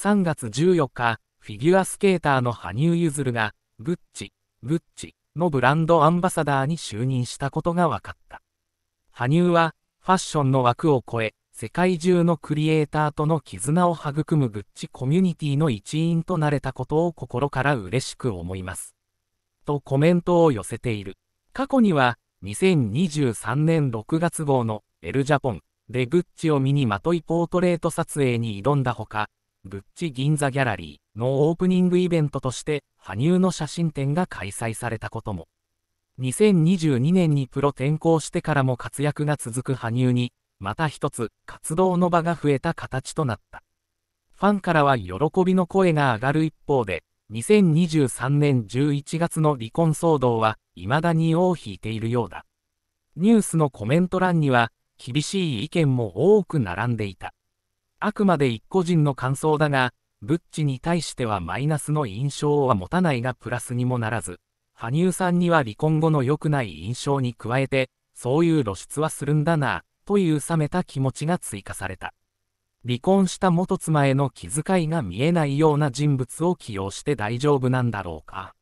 3月14日、フィギュアスケーターの羽生結弦が、グッチ、グッチのブランドアンバサダーに就任したことが分かった。羽生は、ファッションの枠を超え、世界中のクリエイターとの絆を育むグッチコミュニティの一員となれたことを心から嬉しく思います。とコメントを寄せている。過去には、2023年6月号のエルジャポンでグッチを身にまといポートレート撮影に挑んだほか、ぶっち銀座ギャラリーのオープニングイベントとして羽生の写真展が開催されたことも2022年にプロ転向してからも活躍が続く羽生にまた一つ活動の場が増えた形となったファンからは喜びの声が上がる一方で2023年11月の離婚騒動は未だに尾を引いているようだニュースのコメント欄には厳しい意見も多く並んでいたあくまで一個人の感想だが、ブッチに対してはマイナスの印象は持たないがプラスにもならず、羽生さんには離婚後の良くない印象に加えて、そういう露出はするんだな、という冷めた気持ちが追加された。離婚した元妻への気遣いが見えないような人物を起用して大丈夫なんだろうか。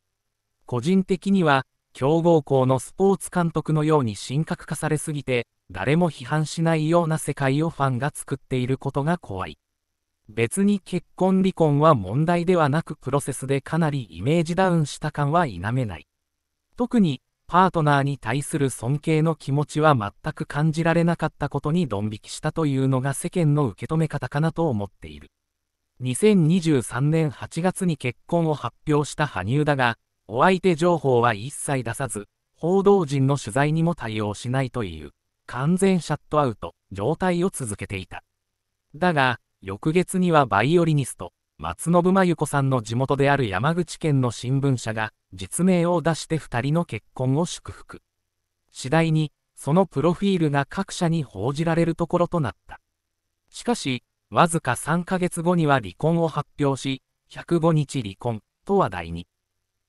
個人的には、強豪校のスポーツ監督のように神格化されすぎて、誰も批判しないような世界をファンが作っていることが怖い。別に結婚離婚は問題ではなくプロセスでかなりイメージダウンした感は否めない。特に、パートナーに対する尊敬の気持ちは全く感じられなかったことにドン引きしたというのが世間の受け止め方かなと思っている。2023年8月に結婚を発表した羽生だが、お相手情報は一切出さず、報道陣の取材にも対応しないという。完全シャットアウト状態を続けていた。だが、翌月にはバイオリニスト、松信真由子さんの地元である山口県の新聞社が実名を出して2人の結婚を祝福。次第に、そのプロフィールが各社に報じられるところとなった。しかし、わずか3ヶ月後には離婚を発表し、105日離婚と話題に。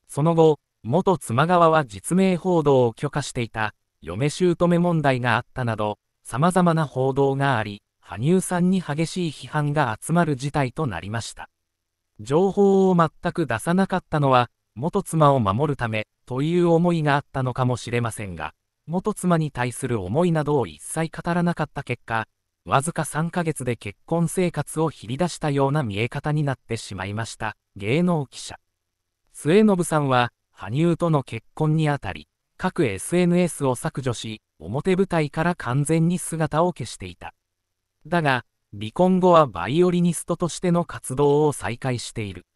その後、元妻側は実名報道を許可していた嫁姑問題があったなど、様々な報道があり、羽生さんに激しい批判が集まる事態となりました。情報を全く出さなかったのは、元妻を守るためという思いがあったのかもしれませんが、元妻に対する思いなどを一切語らなかった結果、わずか3ヶ月で結婚生活を切り出したような見え方になってしまいました。芸能記者。末延さんは、羽生との結婚にあたり、各 SNS を削除し、表舞台から完全に姿を消していた。だが、離婚後はバイオリニストとしての活動を再開している。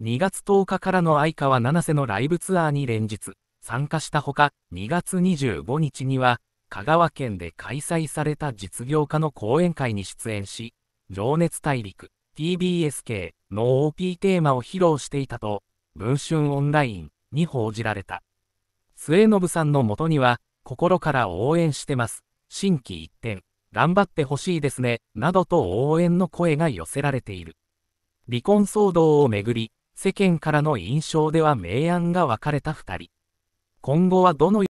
2月10日からの相川七瀬のライブツアーに連日参加したほか、2月25日には、香川県で開催された実業家の講演会に出演し、情熱大陸 TBSK の OP テーマを披露していたと、文春オンラインに報じられた。末延さんのもとには、心から応援してます。心機一転、頑張ってほしいですね、などと応援の声が寄せられている。離婚騒動をめぐり、世間からの印象では明暗が分かれた2人。今後はどの